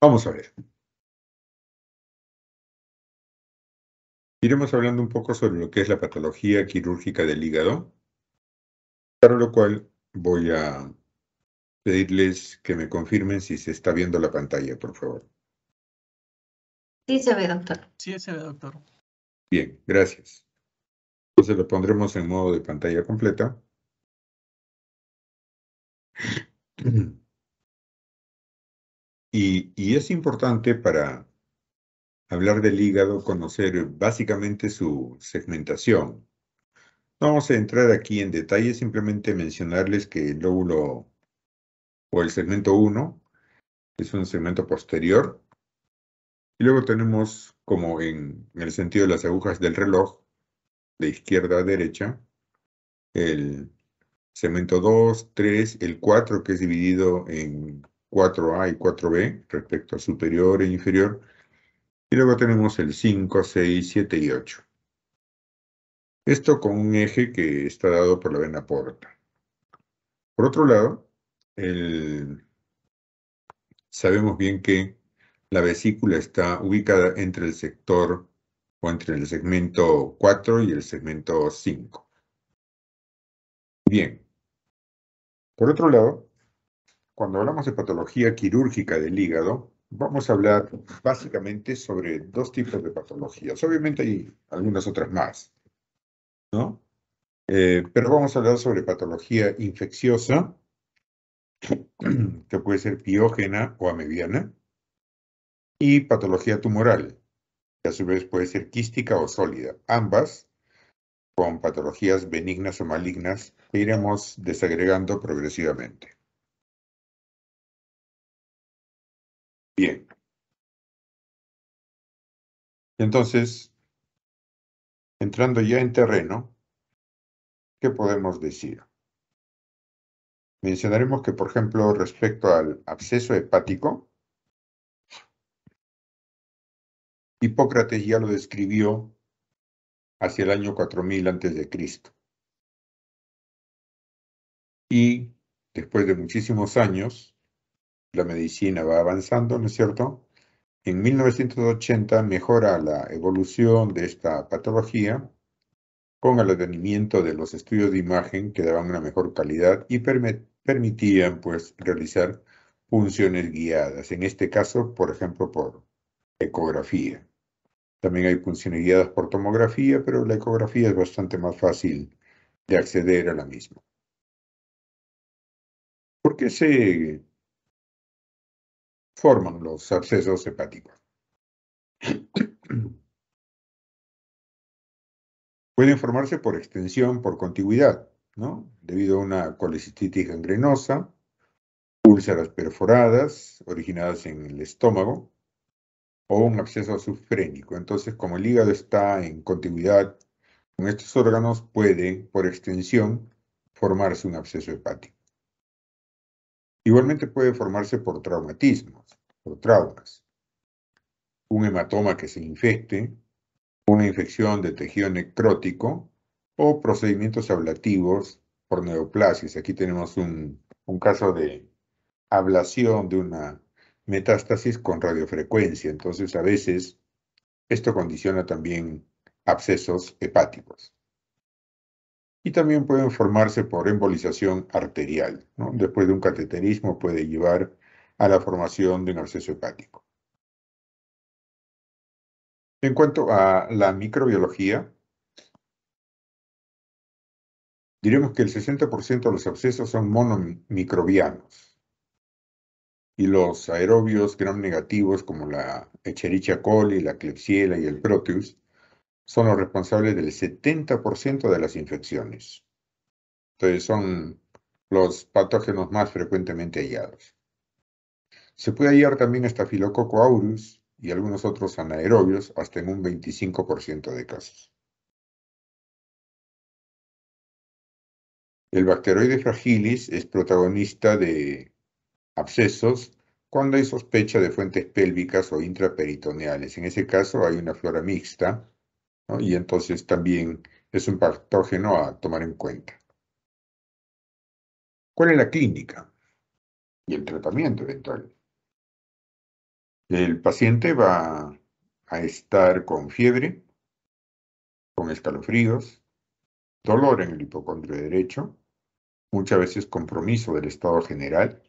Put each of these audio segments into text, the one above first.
Vamos a ver. Iremos hablando un poco sobre lo que es la patología quirúrgica del hígado, para lo cual voy a pedirles que me confirmen si se está viendo la pantalla, por favor. Sí se ve, doctor. Sí se ve, doctor. Bien, gracias. Entonces lo pondremos en modo de pantalla completa. Y, es importante para hablar del hígado conocer eh, básicamente su segmentación. No vamos a entrar aquí en detalle, simplemente mencionarles que el lóbulo o el segmento 1 es un segmento posterior. Y luego tenemos, como en, en el sentido de las agujas del reloj, de izquierda a derecha, el segmento 2, 3, el 4, que es dividido en 4A y 4B respecto a superior e inferior. Y luego tenemos el 5, 6, 7 y 8. Esto con un eje que está dado por la vena porta. Por otro lado, sabemos bien que la vesícula está ubicada entre el sector o entre el segmento 4 y el segmento 5. Bien. Por otro lado, cuando hablamos de patología quirúrgica del hígado, vamos a hablar básicamente sobre dos tipos de patologías. Obviamente hay algunas otras más, ¿no? Eh, pero vamos a hablar sobre patología infecciosa, que puede ser piógena o amebiana, y patología tumoral, que a su vez puede ser quística o sólida, ambas con patologías benignas o malignas que iremos desagregando progresivamente. Bien. Entonces, entrando ya en terreno, ¿qué podemos decir? Mencionaremos que, por ejemplo, respecto al absceso hepático, Hipócrates ya lo describió hacia el año 4000 a.C. Y después de muchísimos años, la medicina va avanzando, ¿no es cierto? En 1980 mejora la evolución de esta patología con el advenimiento de los estudios de imagen que daban una mejor calidad y permitían pues realizar funciones guiadas, en este caso, por ejemplo, por ecografía. También hay funciones guiadas por tomografía, pero la ecografía es bastante más fácil de acceder a la misma. ¿Por qué se forman los abscesos hepáticos. Pueden formarse por extensión, por contigüidad, ¿no? debido a una colecistitis gangrenosa, úlceras perforadas originadas en el estómago o un absceso subfrénico. Entonces, como el hígado está en contigüidad con estos órganos, puede, por extensión, formarse un absceso hepático. Igualmente puede formarse por traumatismos, por traumas, un hematoma que se infecte, una infección de tejido necrótico o procedimientos ablativos por neoplasias. Aquí tenemos un caso de ablación de una metástasis con radiofrecuencia. Entonces, a veces, esto condiciona también abscesos hepáticos y también pueden formarse por embolización arterial. Después de un cateterismo puede llevar a la formación de un absceso hepático. En cuanto a la microbiología, diremos que el 60% de los abscesos son monomicrobianos y los aerobios gram negativos como la Echerichia coli, la Klebsiella y el Proteus son los responsables del 70% de las infecciones. Entonces son los patógenos más frecuentemente hallados. Se puede hallar también estafilococo aureus y algunos otros anaerobios hasta en un 25% de casos. El bacteroide fragilis es protagonista de abscesos cuando hay sospecha de fuentes pélvicas o intraperitoneales. En ese caso hay una flora mixta y entonces también es un patógeno a tomar en cuenta. ¿Cuál es la clínica? Y el tratamiento eventual. El paciente va a estar con fiebre, con escalofríos, dolor en el hipocondrio derecho, muchas veces compromiso del estado general.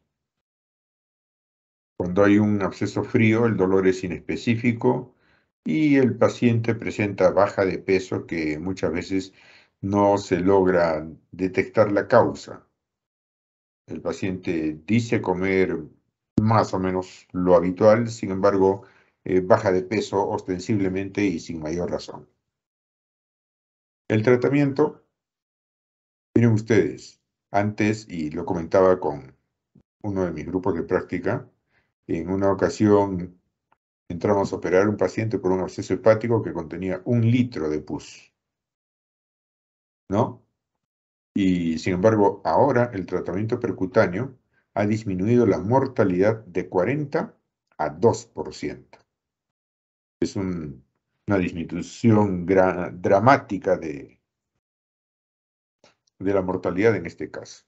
Cuando hay un absceso frío, el dolor es inespecífico, y el paciente presenta baja de peso que muchas veces no se logra detectar la causa. El paciente dice comer más o menos lo habitual, sin embargo, eh, baja de peso ostensiblemente y sin mayor razón. El tratamiento, miren ustedes, antes, y lo comentaba con uno de mis grupos de práctica, en una ocasión Entramos a operar un paciente con un absceso hepático que contenía un litro de pus. ¿No? Y sin embargo, ahora el tratamiento percutáneo ha disminuido la mortalidad de 40 a 2%. Es una disminución dramática de la mortalidad en este caso.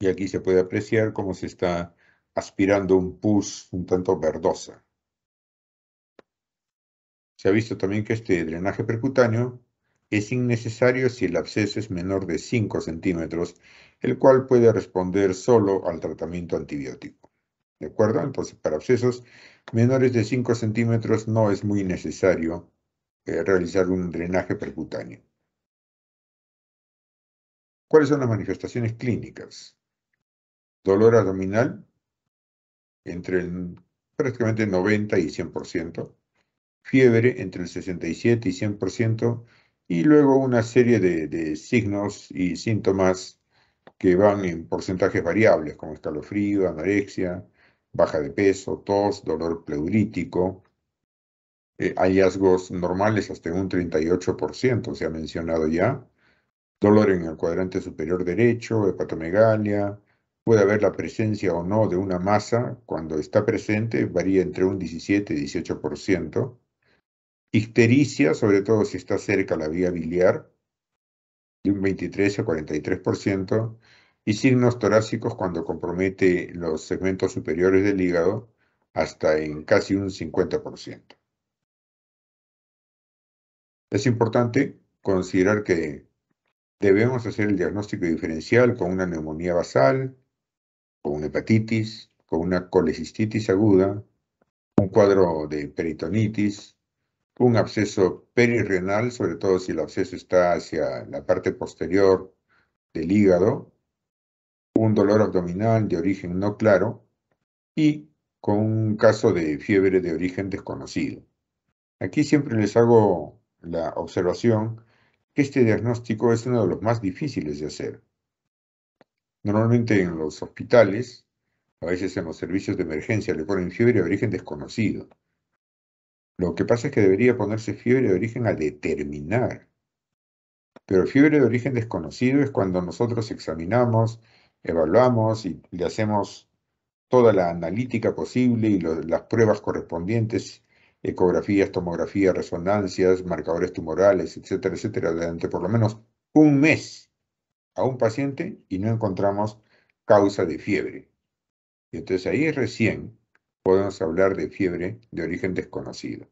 Y aquí se puede apreciar cómo se está aspirando un pus un tanto verdosa. Se ha visto también que este drenaje percutáneo es innecesario si el absceso es menor de 5 centímetros, el cual puede responder solo al tratamiento antibiótico. ¿De acuerdo? Entonces, para abscesos menores de 5 centímetros no es muy necesario eh, realizar un drenaje percutáneo. ¿Cuáles son las manifestaciones clínicas? Dolor abdominal, entre el prácticamente 90 y 100%, fiebre entre el 67 y 100%, y luego una serie de, signos y síntomas que van en porcentajes variables, como escalofrío, anorexia, baja de peso, tos, dolor pleurítico, eh, hallazgos normales hasta un 38%, se ha mencionado ya, dolor en el cuadrante superior derecho, hepatomegalia, Puede haber la presencia o no de una masa, cuando está presente varía entre un 17 y 18%. Ictericia, sobre todo si está cerca la vía biliar, de un 23 a 43%. Y signos torácicos cuando compromete los segmentos superiores del hígado, hasta en casi un 50%. Es importante considerar que debemos hacer el diagnóstico diferencial con una neumonía basal, con una hepatitis, con una colecistitis aguda, un cuadro de peritonitis, un absceso perirrenal, sobre todo si el absceso está hacia la parte posterior del hígado, un dolor abdominal de origen no claro y con un caso de fiebre de origen desconocido. Aquí siempre les hago la observación que este diagnóstico es uno de los más difíciles de hacer Normalmente en los hospitales, a veces en los servicios de emergencia, le ponen fiebre de origen desconocido. Lo que pasa es que debería ponerse fiebre de origen a determinar. Pero fiebre de origen desconocido es cuando nosotros examinamos, evaluamos y le hacemos toda la analítica posible y las pruebas correspondientes, ecografías, tomografías, resonancias, marcadores tumorales, etcétera, etcétera, durante por lo menos un mes a un paciente y no encontramos causa de fiebre. Y entonces ahí recién podemos hablar de fiebre de origen desconocido.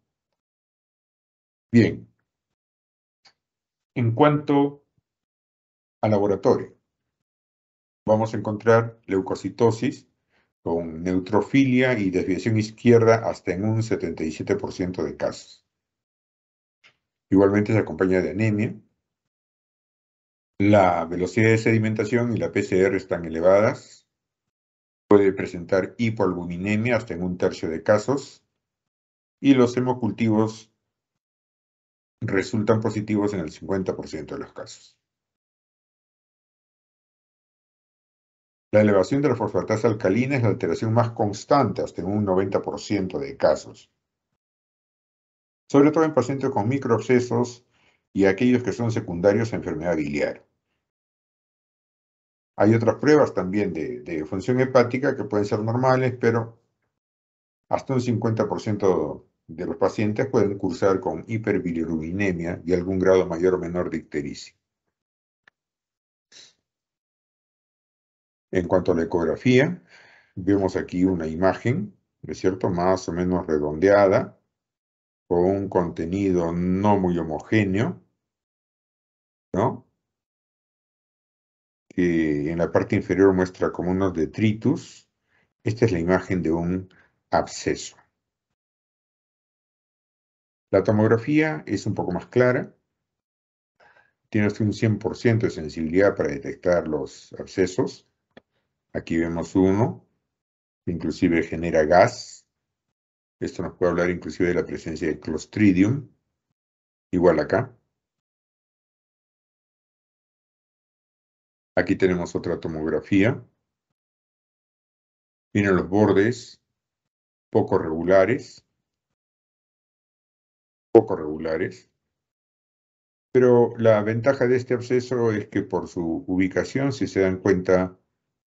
Bien, en cuanto a laboratorio, vamos a encontrar leucocitosis con neutrofilia y desviación izquierda hasta en un 77% de casos. Igualmente se acompaña de anemia, la velocidad de sedimentación y la PCR están elevadas. Puede presentar hipoalbuminemia hasta en un tercio de casos. Y los hemocultivos resultan positivos en el 50% de los casos. La elevación de la fosfatasa alcalina es la alteración más constante, hasta en un 90% de casos. Sobre todo en pacientes con microobsesos y aquellos que son secundarios a enfermedad biliar. Hay otras pruebas también de, función hepática que pueden ser normales, pero hasta un 50% de los pacientes pueden cursar con hiperbilirubinemia y algún grado mayor o menor de ictericia. En cuanto a la ecografía, vemos aquí una imagen, ¿no es cierto?, más o menos redondeada, con un contenido no muy homogéneo, ¿no? que en la parte inferior muestra como unos detritus. Esta es la imagen de un absceso. La tomografía es un poco más clara. Tiene hasta un 100% de sensibilidad para detectar los abscesos. Aquí vemos uno. Inclusive genera gas. Esto nos puede hablar inclusive de la presencia de clostridium. Igual acá. Aquí tenemos otra tomografía. Miren los bordes, poco regulares, poco regulares. Pero la ventaja de este absceso es que por su ubicación, si se dan cuenta,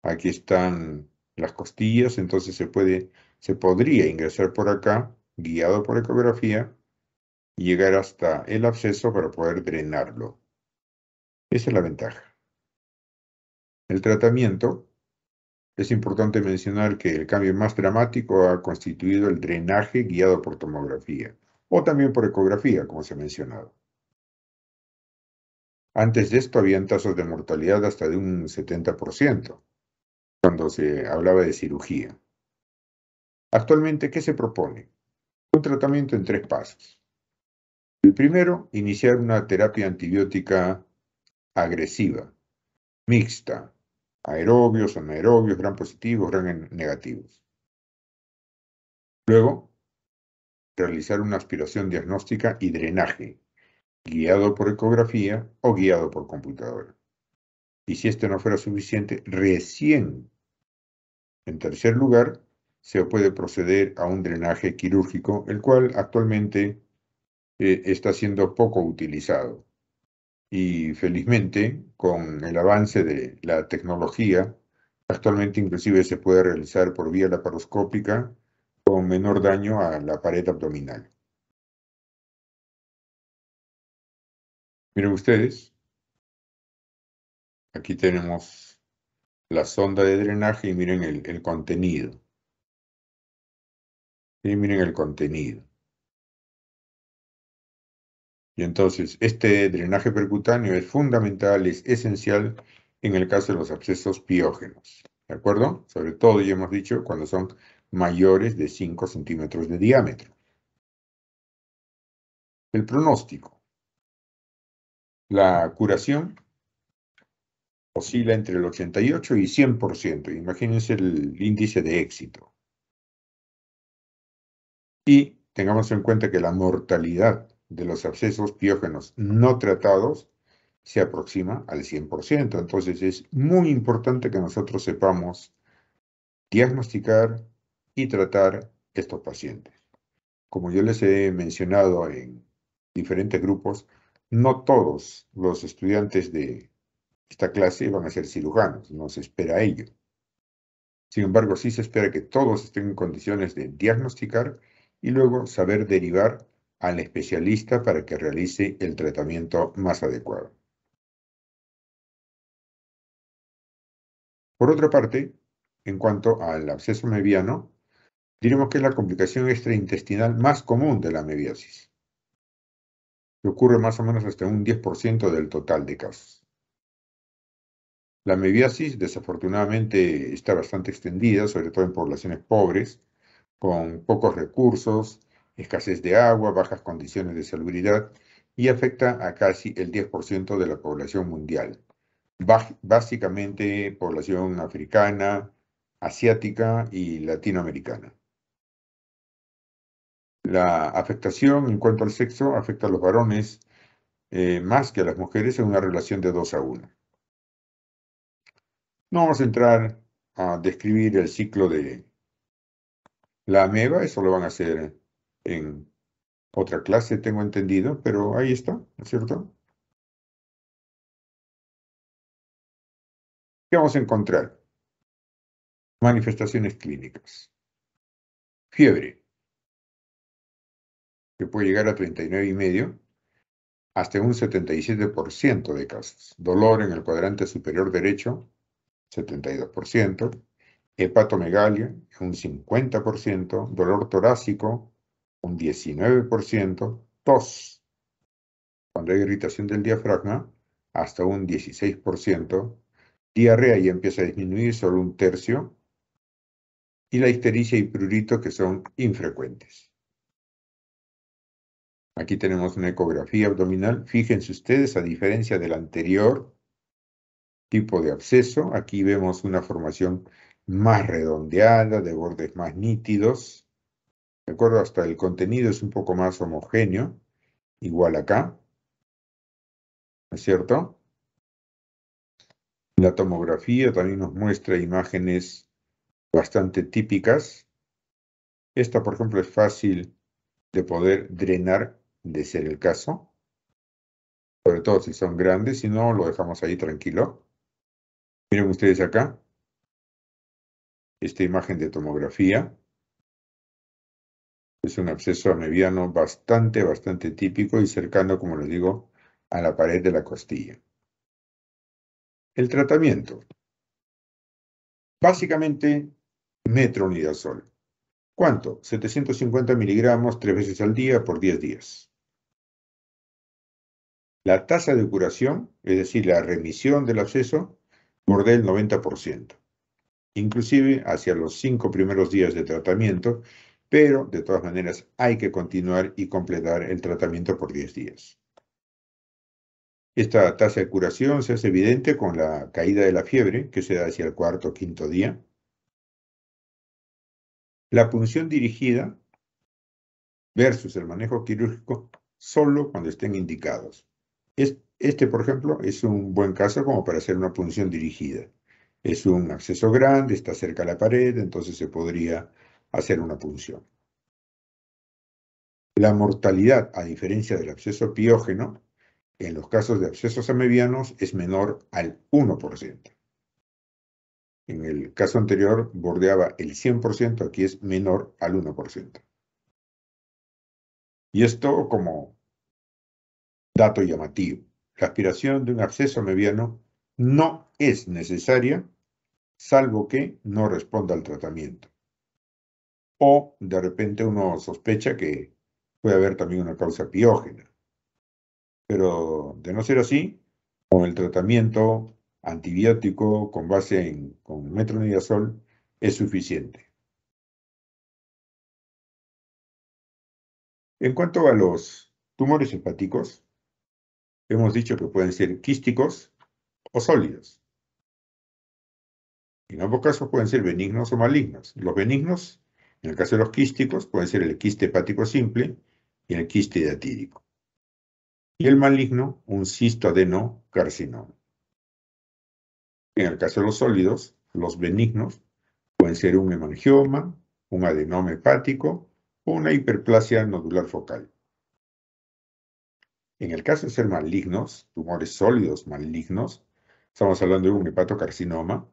aquí están las costillas, entonces se, puede, se podría ingresar por acá, guiado por ecografía, y llegar hasta el absceso para poder drenarlo. Esa es la ventaja el tratamiento, es importante mencionar que el cambio más dramático ha constituido el drenaje guiado por tomografía o también por ecografía, como se ha mencionado. Antes de esto habían tasas de mortalidad hasta de un 70%, cuando se hablaba de cirugía. Actualmente, ¿qué se propone? Un tratamiento en tres pasos. El primero, iniciar una terapia antibiótica agresiva, mixta, aerobios, anaerobios, gran positivos, gran negativos. Luego, realizar una aspiración diagnóstica y drenaje, guiado por ecografía o guiado por computadora. Y si este no fuera suficiente, recién, en tercer lugar, se puede proceder a un drenaje quirúrgico, el cual actualmente eh, está siendo poco utilizado y felizmente con el avance de la tecnología, actualmente inclusive se puede realizar por vía laparoscópica con menor daño a la pared abdominal. Miren ustedes, aquí tenemos la sonda de drenaje y miren el, contenido. Y miren el contenido. Y entonces, este drenaje percutáneo es fundamental, es esencial en el caso de los abscesos piógenos, ¿de acuerdo? Sobre todo, ya hemos dicho, cuando son mayores de 5 centímetros de diámetro. El pronóstico. La curación oscila entre el 88 y 100%. Imagínense el índice de éxito. Y tengamos en cuenta que la mortalidad de los abscesos piógenos no tratados se aproxima al 100%. Entonces es muy importante que nosotros sepamos diagnosticar y tratar estos pacientes. Como yo les he mencionado en diferentes grupos, no todos los estudiantes de esta clase van a ser cirujanos, no se espera ello. Sin embargo, sí se espera que todos estén en condiciones de diagnosticar y luego saber derivar al especialista para que realice el tratamiento más adecuado. Por otra parte, en cuanto al absceso mediano, diremos que es la complicación extraintestinal más común de la mebiasis, que ocurre más o menos hasta un 10% del total de casos. La mebiasis desafortunadamente está bastante extendida, sobre todo en poblaciones pobres, con pocos recursos, escasez de agua, bajas condiciones de salubridad y afecta a casi el 10% de la población mundial, básicamente población africana, asiática y latinoamericana. La afectación en cuanto al sexo afecta a los varones eh, más que a las mujeres en una relación de 2 a 1. No vamos a entrar a describir el ciclo de la ameba, eso lo van a hacer en otra clase, tengo entendido, pero ahí está, ¿no es cierto? ¿Qué vamos a encontrar? Manifestaciones clínicas. Fiebre, que puede llegar a 39,5 hasta un 77% de casos. Dolor en el cuadrante superior derecho, 72%. Hepatomegalia, un 50%. Dolor torácico, un 19%, tos, cuando hay irritación del diafragma, hasta un 16%, diarrea y empieza a disminuir solo un tercio, y la histericia y prurito que son infrecuentes. Aquí tenemos una ecografía abdominal. Fíjense ustedes, a diferencia del anterior tipo de absceso, aquí vemos una formación más redondeada, de bordes más nítidos, ¿De acuerdo? Hasta el contenido es un poco más homogéneo, igual acá. ¿No es cierto? La tomografía también nos muestra imágenes bastante típicas. Esta, por ejemplo, es fácil de poder drenar, de ser el caso. Sobre todo si son grandes, si no, lo dejamos ahí tranquilo. Miren ustedes acá. Esta imagen de tomografía. Es un absceso mediano bastante, bastante típico y cercano, como les digo, a la pared de la costilla. El tratamiento. Básicamente, metro metronidazol. ¿Cuánto? 750 miligramos tres veces al día por 10 días. La tasa de curación, es decir, la remisión del absceso, borde el 90%. Inclusive, hacia los cinco primeros días de tratamiento, pero de todas maneras hay que continuar y completar el tratamiento por 10 días. Esta tasa de curación se hace evidente con la caída de la fiebre, que se da hacia el cuarto o quinto día. La punción dirigida versus el manejo quirúrgico solo cuando estén indicados. Este, por ejemplo, es un buen caso como para hacer una punción dirigida. Es un acceso grande, está cerca a la pared, entonces se podría hacer una punción. La mortalidad, a diferencia del absceso piógeno, en los casos de abscesos amebianos es menor al 1%. En el caso anterior bordeaba el 100%, aquí es menor al 1%. Y esto como dato llamativo. La aspiración de un absceso amebiano no es necesaria, salvo que no responda al tratamiento o de repente uno sospecha que puede haber también una causa piógena. Pero de no ser así, con el tratamiento antibiótico con base en con metronidazol es suficiente. En cuanto a los tumores hepáticos, hemos dicho que pueden ser quísticos o sólidos. En ambos casos pueden ser benignos o malignos. Los benignos en el caso de los quísticos, puede ser el quiste hepático simple y el quiste hidatídico. Y el maligno, un adenocarcinoma. En el caso de los sólidos, los benignos pueden ser un hemangioma, un adenoma hepático o una hiperplasia nodular focal. En el caso de ser malignos, tumores sólidos malignos, estamos hablando de un hepatocarcinoma,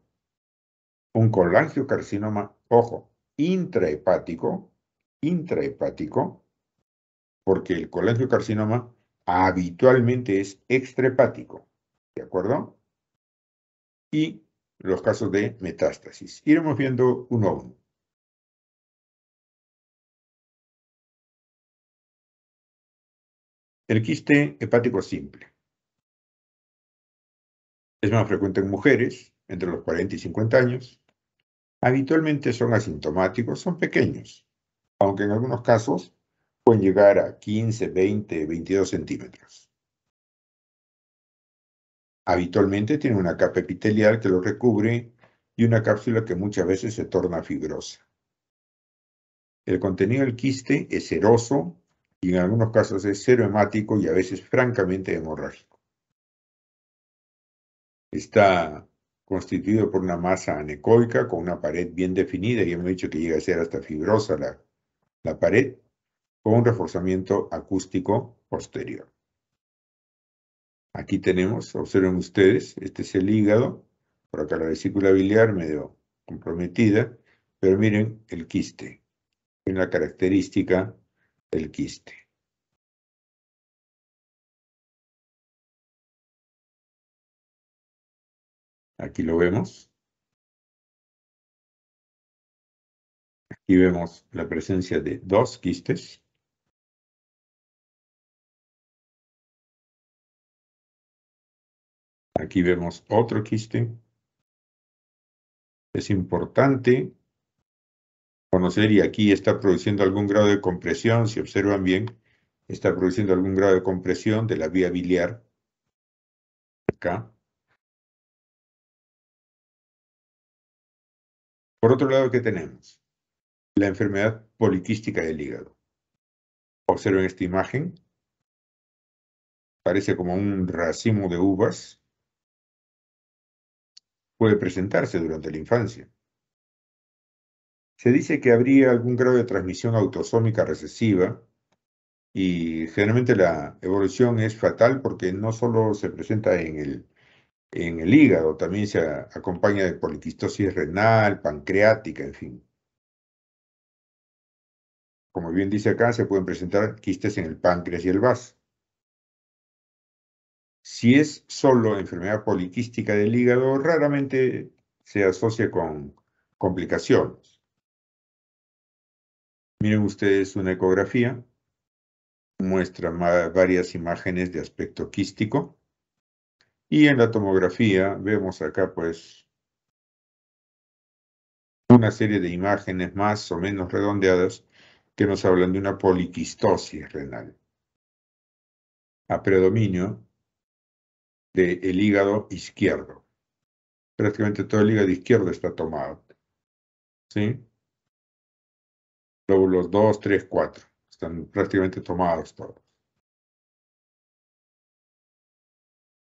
un colangiocarcinoma, ojo, intrahepático, intrahepático, porque el carcinoma habitualmente es extrahepático, ¿de acuerdo? Y los casos de metástasis. Iremos viendo uno a uno. El quiste hepático simple. Es más frecuente en mujeres entre los 40 y 50 años. Habitualmente son asintomáticos, son pequeños, aunque en algunos casos pueden llegar a 15, 20, 22 centímetros. Habitualmente tiene una capa epitelial que lo recubre y una cápsula que muchas veces se torna fibrosa. El contenido del quiste es eroso y en algunos casos es serohemático y a veces francamente hemorrágico. Está constituido por una masa anecoica con una pared bien definida, y hemos dicho que llega a ser hasta fibrosa la, la pared, con un reforzamiento acústico posterior. Aquí tenemos, observen ustedes, este es el hígado, por acá la vesícula biliar medio comprometida, pero miren el quiste, miren la característica del quiste. Aquí lo vemos. Aquí vemos la presencia de dos quistes. Aquí vemos otro quiste. Es importante conocer, y aquí está produciendo algún grado de compresión, si observan bien, está produciendo algún grado de compresión de la vía biliar. Acá. Por otro lado, ¿qué tenemos? La enfermedad poliquística del hígado. Observen esta imagen. Parece como un racimo de uvas. Puede presentarse durante la infancia. Se dice que habría algún grado de transmisión autosómica recesiva y generalmente la evolución es fatal porque no solo se presenta en el en el hígado, también se acompaña de poliquistosis renal, pancreática, en fin. Como bien dice acá, se pueden presentar quistes en el páncreas y el vaso. Si es solo enfermedad poliquística del hígado, raramente se asocia con complicaciones. Miren ustedes una ecografía, muestra varias imágenes de aspecto quístico. Y en la tomografía vemos acá pues una serie de imágenes más o menos redondeadas que nos hablan de una poliquistosis renal a predominio del hígado izquierdo. Prácticamente todo el hígado izquierdo está tomado. ¿Sí? Lóbulos 2, 3, 4. Están prácticamente tomados todos.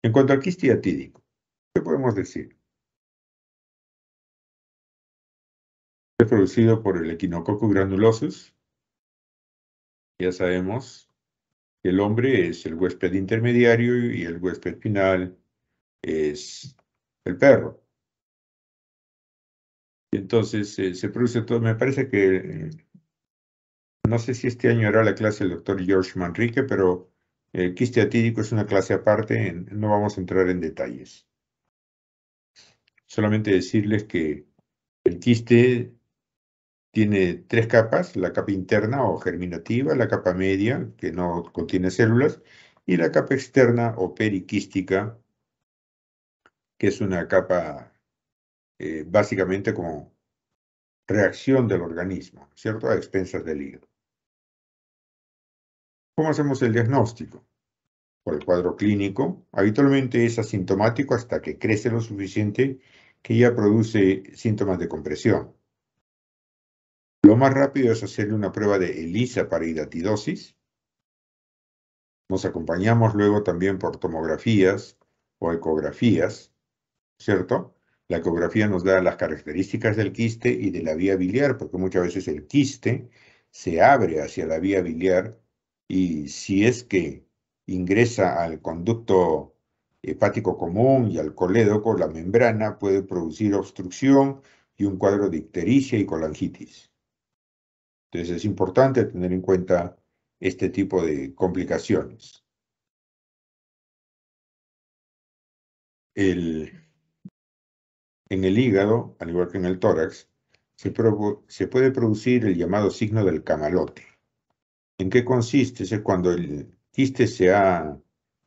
En cuanto al quistiatídico, ¿qué podemos decir? Es producido por el Equinococcus granulosus. Ya sabemos que el hombre es el huésped intermediario y el huésped final es el perro. Y entonces eh, se produce todo, me parece que, eh, no sé si este año era la clase del doctor George Manrique, pero el quiste atírico es una clase aparte, no vamos a entrar en detalles. Solamente decirles que el quiste tiene tres capas, la capa interna o germinativa, la capa media, que no contiene células, y la capa externa o periquística, que es una capa eh, básicamente como reacción del organismo, ¿cierto? A expensas del hígado. ¿Cómo hacemos el diagnóstico? Por el cuadro clínico, habitualmente es asintomático hasta que crece lo suficiente que ya produce síntomas de compresión. Lo más rápido es hacerle una prueba de ELISA para hidatidosis. Nos acompañamos luego también por tomografías o ecografías, ¿cierto? La ecografía nos da las características del quiste y de la vía biliar, porque muchas veces el quiste se abre hacia la vía biliar y si es que ingresa al conducto hepático común y al colédoco, la membrana puede producir obstrucción y un cuadro de ictericia y colangitis. Entonces es importante tener en cuenta este tipo de complicaciones. en el hígado, al igual que en el tórax, se puede producir el llamado signo del camalote. ¿En qué consiste? cuando el quiste se ha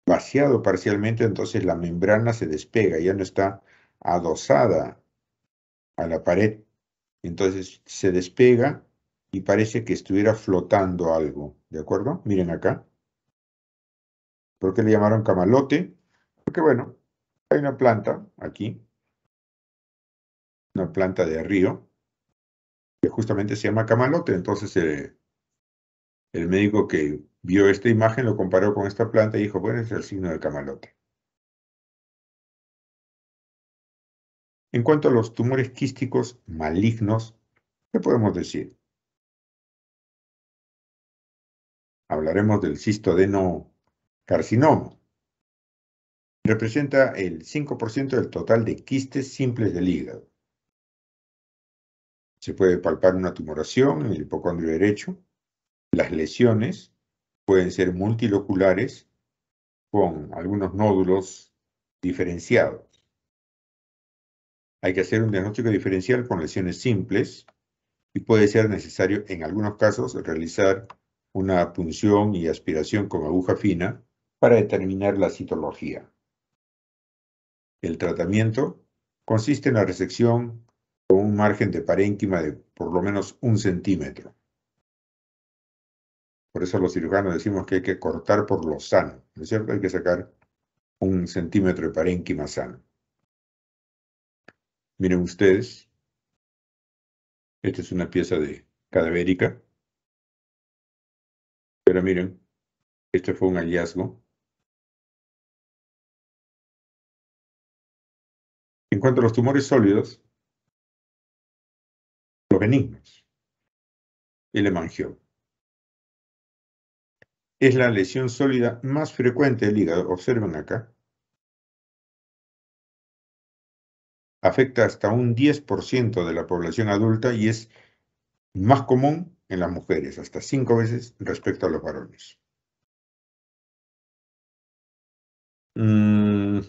vaciado parcialmente, entonces la membrana se despega, ya no está adosada a la pared. Entonces se despega y parece que estuviera flotando algo, ¿de acuerdo? Miren acá. ¿Por qué le llamaron camalote? Porque bueno, hay una planta aquí, una planta de río, que justamente se llama camalote, entonces se eh, el médico que vio esta imagen lo comparó con esta planta y dijo, bueno, es el signo del camalote. En cuanto a los tumores quísticos malignos, ¿qué podemos decir? Hablaremos del cistodeno carcinoma. Representa el 5% del total de quistes simples del hígado. Se puede palpar una tumoración en el hipocondrio derecho, las lesiones pueden ser multiloculares con algunos nódulos diferenciados. Hay que hacer un diagnóstico diferencial con lesiones simples y puede ser necesario en algunos casos realizar una punción y aspiración con aguja fina para determinar la citología. El tratamiento consiste en la resección con un margen de parénquima de por lo menos un centímetro. Por eso los cirujanos decimos que hay que cortar por lo sano, ¿no es cierto? Hay que sacar un centímetro de parénquima sano. Miren ustedes, esta es una pieza de cadavérica. Pero miren, este fue un hallazgo. En cuanto a los tumores sólidos, los benignos, el hemangioma es la lesión sólida más frecuente del hígado. Observen acá. Afecta hasta un 10% de la población adulta y es más común en las mujeres, hasta cinco veces respecto a los varones. Mm.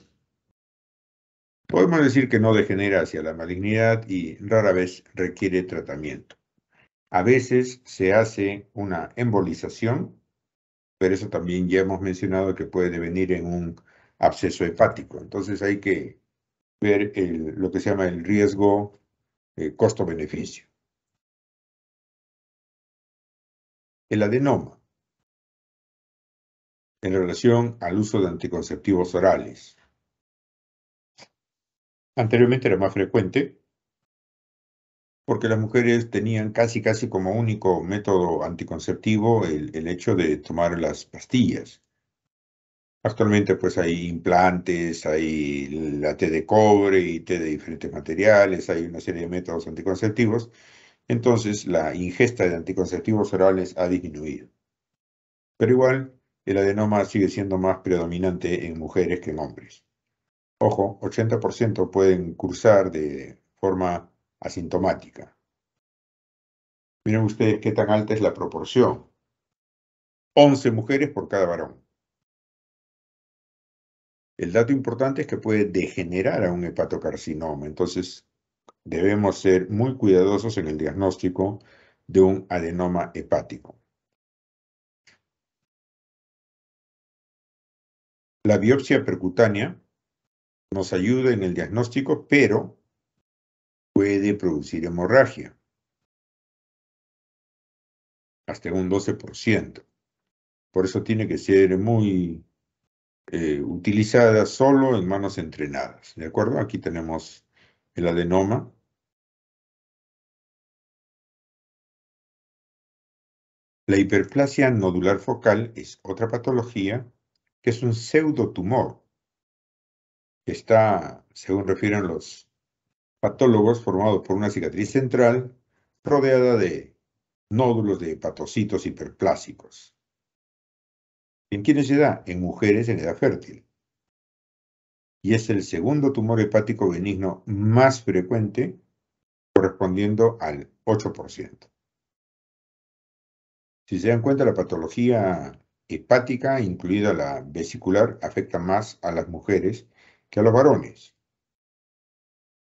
Podemos decir que no degenera hacia la malignidad y rara vez requiere tratamiento. A veces se hace una embolización pero eso también ya hemos mencionado que puede devenir en un absceso hepático. Entonces hay que ver lo que se llama el riesgo eh, costo-beneficio. El adenoma en relación al uso de anticonceptivos orales. Anteriormente era más frecuente, porque las mujeres tenían casi, casi como único método anticonceptivo el, el hecho de tomar las pastillas. Actualmente pues hay implantes, hay la té de cobre y té de diferentes materiales, hay una serie de métodos anticonceptivos. Entonces la ingesta de anticonceptivos orales ha disminuido. Pero igual el adenoma sigue siendo más predominante en mujeres que en hombres. Ojo, 80% pueden cursar de forma asintomática. Miren ustedes qué tan alta es la proporción. 11 mujeres por cada varón. El dato importante es que puede degenerar a un hepatocarcinoma, entonces debemos ser muy cuidadosos en el diagnóstico de un adenoma hepático. La biopsia percutánea nos ayuda en el diagnóstico, pero puede producir hemorragia, hasta un 12%. Por eso tiene que ser muy eh, utilizada solo en manos entrenadas, ¿de acuerdo? Aquí tenemos el adenoma. La hiperplasia nodular focal es otra patología que es un pseudotumor está, según refieren los patólogos formados por una cicatriz central rodeada de nódulos de hepatocitos hiperplásicos. ¿En quiénes se da? En mujeres en edad fértil. Y es el segundo tumor hepático benigno más frecuente, correspondiendo al 8%. Si se dan cuenta, la patología hepática, incluida la vesicular, afecta más a las mujeres que a los varones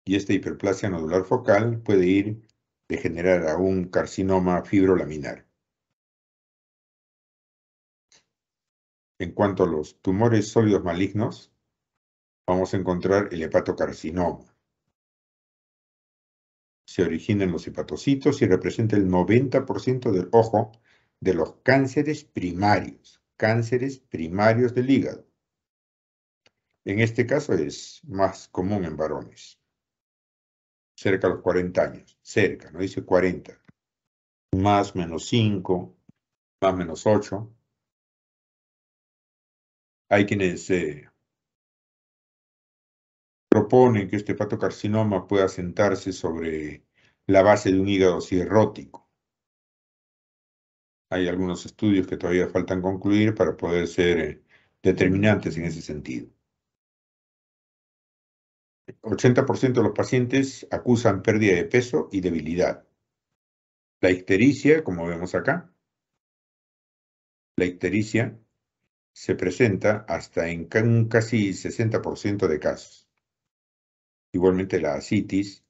y esta hiperplasia nodular focal puede ir de generar a un carcinoma fibrolaminar. En cuanto a los tumores sólidos malignos, vamos a encontrar el hepatocarcinoma. Se origina en los hepatocitos y representa el 90% del ojo de los cánceres primarios, cánceres primarios del hígado. En este caso es más común en varones cerca de los 40 años, cerca, no dice 40, más menos 5, más menos 8. Hay quienes eh, proponen que este patocarcinoma pueda sentarse sobre la base de un hígado cirrótico. Hay algunos estudios que todavía faltan concluir para poder ser eh, determinantes en ese sentido. 80% de los pacientes acusan pérdida de peso y debilidad. La ictericia, como vemos acá, la ictericia se presenta hasta en un casi 60% de casos. Igualmente la asitis,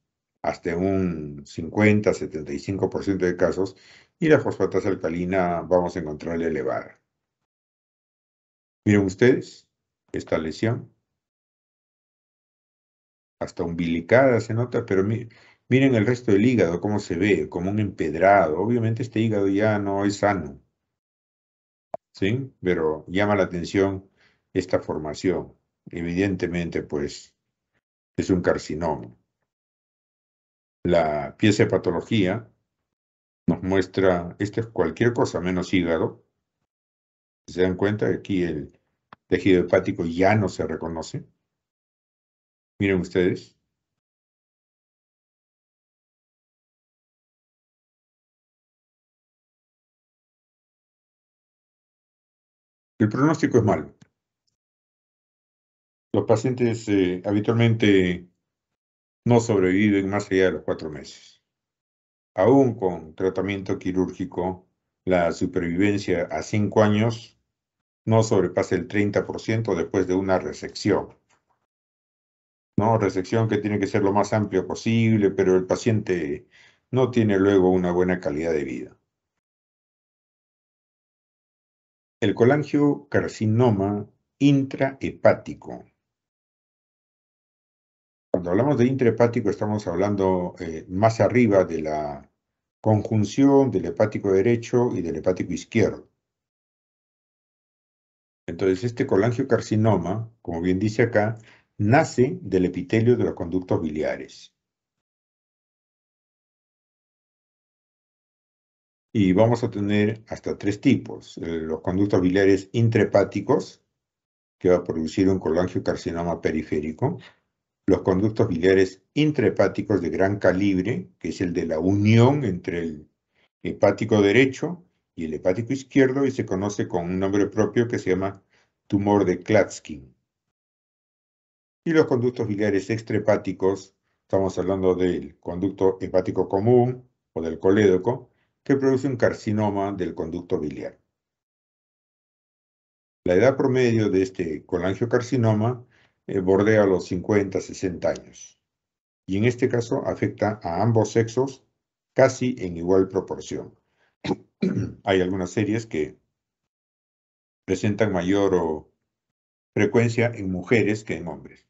hasta un 50-75% de casos, y la fosfatasa alcalina vamos a encontrarla elevada. Miren ustedes esta lesión hasta umbilicada se nota, pero miren el resto del hígado, cómo se ve, como un empedrado. Obviamente este hígado ya no es sano, ¿sí? Pero llama la atención esta formación. Evidentemente, pues, es un carcinoma. La pieza de patología nos muestra, esto es cualquier cosa menos hígado. Se dan cuenta, aquí el tejido hepático ya no se reconoce. Miren ustedes. El pronóstico es malo. Los pacientes eh, habitualmente no sobreviven más allá de los cuatro meses. Aún con tratamiento quirúrgico, la supervivencia a cinco años no sobrepasa el 30% después de una resección. ¿no? Resección que tiene que ser lo más amplio posible, pero el paciente no tiene luego una buena calidad de vida. El colangiocarcinoma intrahepático. Cuando hablamos de intrahepático estamos hablando eh, más arriba de la conjunción del hepático derecho y del hepático izquierdo. Entonces este colangiocarcinoma, como bien dice acá, Nace del epitelio de los conductos biliares. Y vamos a tener hasta tres tipos. Eh, los conductos biliares intrahepáticos, que va a producir un colangiocarcinoma periférico. Los conductos biliares intrahepáticos de gran calibre, que es el de la unión entre el hepático derecho y el hepático izquierdo, y se conoce con un nombre propio que se llama tumor de Klatskin y los conductos biliares extrahepáticos, estamos hablando del conducto hepático común o del colédoco, que produce un carcinoma del conducto biliar. La edad promedio de este colangiocarcinoma eh, bordea los 50-60 años y en este caso afecta a ambos sexos casi en igual proporción. Hay algunas series que presentan mayor frecuencia en mujeres que en hombres.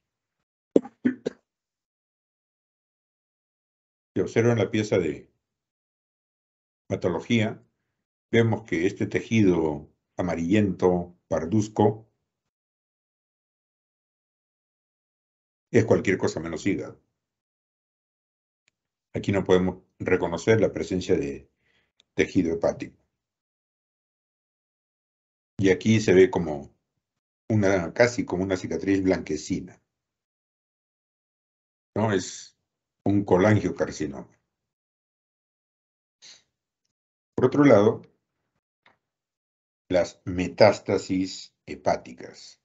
Si observan la pieza de patología, vemos que este tejido amarillento, parduzco, es cualquier cosa menos hígado. Aquí no podemos reconocer la presencia de tejido hepático. Y aquí se ve como una, casi como una cicatriz blanquecina. Es un colangiocarcinoma. Por otro lado, las metástasis hepáticas.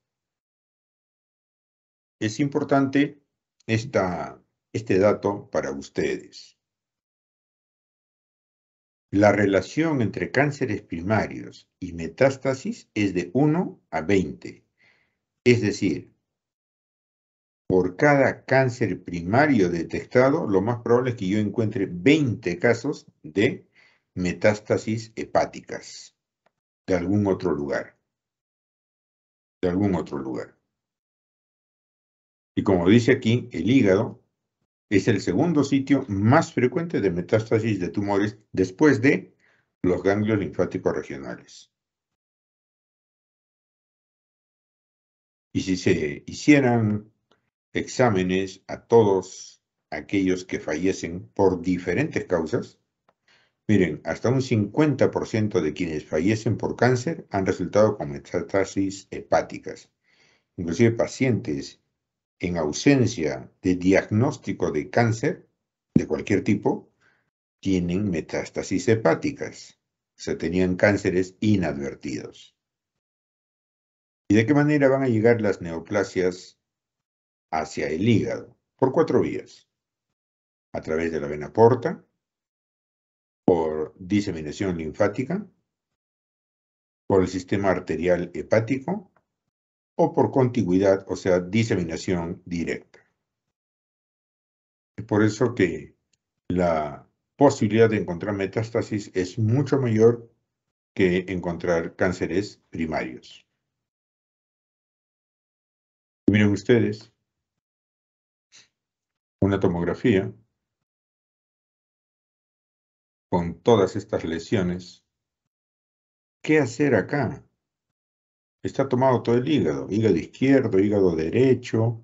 Es importante este dato para ustedes. La relación entre cánceres primarios y metástasis es de 1 a 20. Es decir, por cada cáncer primario detectado, lo más probable es que yo encuentre 20 casos de metástasis hepáticas de algún otro lugar. De algún otro lugar. Y como dice aquí, el hígado es el segundo sitio más frecuente de metástasis de tumores después de los ganglios linfáticos regionales. Y si se hicieran exámenes a todos aquellos que fallecen por diferentes causas, miren, hasta un 50% de quienes fallecen por cáncer han resultado con metástasis hepáticas. Inclusive pacientes en ausencia de diagnóstico de cáncer de cualquier tipo tienen metástasis hepáticas. O sea, tenían cánceres inadvertidos. ¿Y de qué manera van a llegar las neoplasias hacia el hígado por cuatro vías. A través de la vena porta, por diseminación linfática, por el sistema arterial hepático o por contigüidad, o sea, diseminación directa. Es por eso que la posibilidad de encontrar metástasis es mucho mayor que encontrar cánceres primarios. Miren ustedes, una tomografía con todas estas lesiones. ¿Qué hacer acá? Está tomado todo el hígado, hígado izquierdo, hígado derecho,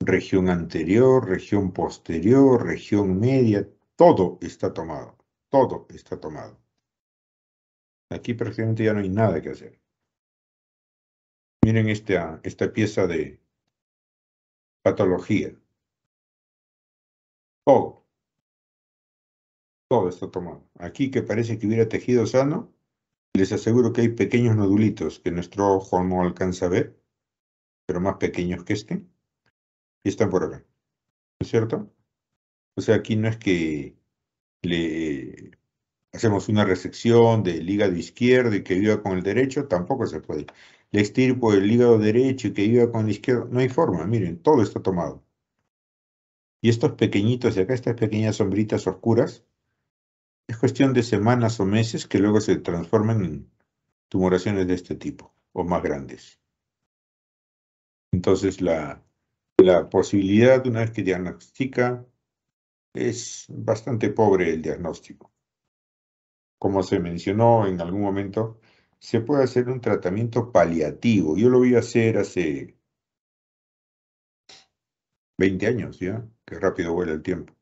región anterior, región posterior, región media, todo está tomado, todo está tomado. Aquí prácticamente ya no hay nada que hacer. Miren esta, esta pieza de patología. Todo. está tomado. Aquí que parece que hubiera tejido sano, les aseguro que hay pequeños nodulitos que nuestro ojo no alcanza a ver, pero más pequeños que este, y están por acá. ¿No es cierto? O sea, aquí no es que le hacemos una resección del hígado izquierdo y que viva con el derecho, tampoco se puede. Le extirpo el hígado derecho y que viva con el izquierdo, no hay forma, miren, todo está tomado y estos pequeñitos de acá, estas pequeñas sombritas oscuras, es cuestión de semanas o meses que luego se transforman en tumoraciones de este tipo o más grandes. Entonces la, la posibilidad una vez que diagnostica es bastante pobre el diagnóstico. Como se mencionó en algún momento, se puede hacer un tratamiento paliativo. Yo lo voy a hacer hace 20 años ya, que rápido vuela el tiempo.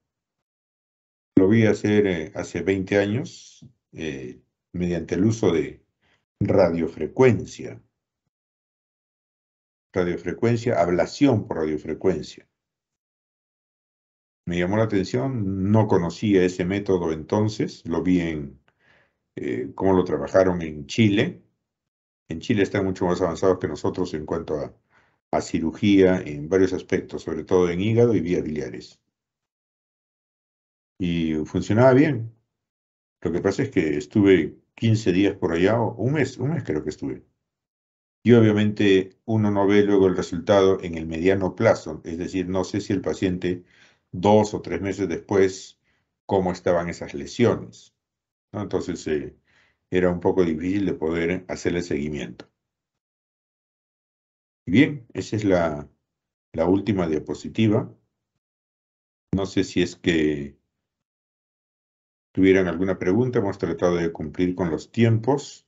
Lo vi hacer eh, hace 20 años eh, mediante el uso de radiofrecuencia. Radiofrecuencia, ablación por radiofrecuencia. Me llamó la atención, no conocía ese método entonces, lo vi en eh, cómo lo trabajaron en Chile. En Chile están mucho más avanzados que nosotros en cuanto a a cirugía en varios aspectos, sobre todo en hígado y vías biliares. Y funcionaba bien. Lo que pasa es que estuve 15 días por allá, o un mes, un mes creo que estuve. Y obviamente uno no ve luego el resultado en el mediano plazo, es decir, no sé si el paciente dos o tres meses después, cómo estaban esas lesiones. Entonces eh, era un poco difícil de poder hacerle seguimiento. Bien, esa es la, última diapositiva. No sé si es que tuvieran alguna pregunta, hemos tratado de cumplir con los tiempos.